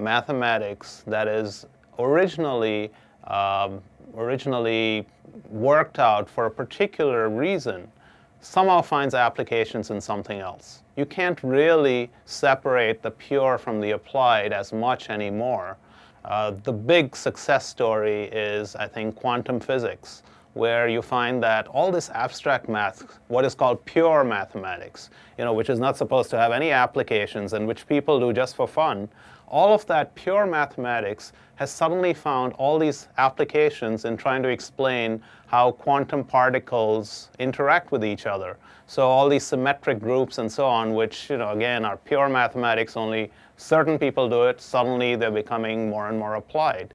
mathematics that is originally um, originally worked out for a particular reason somehow finds applications in something else. You can't really separate the pure from the applied as much anymore. Uh, the big success story is, I think, quantum physics where you find that all this abstract math, what is called pure mathematics, you know, which is not supposed to have any applications and which people do just for fun, all of that pure mathematics has suddenly found all these applications in trying to explain how quantum particles interact with each other. So all these symmetric groups and so on, which, you know, again, are pure mathematics, only certain people do it, suddenly they're becoming more and more applied.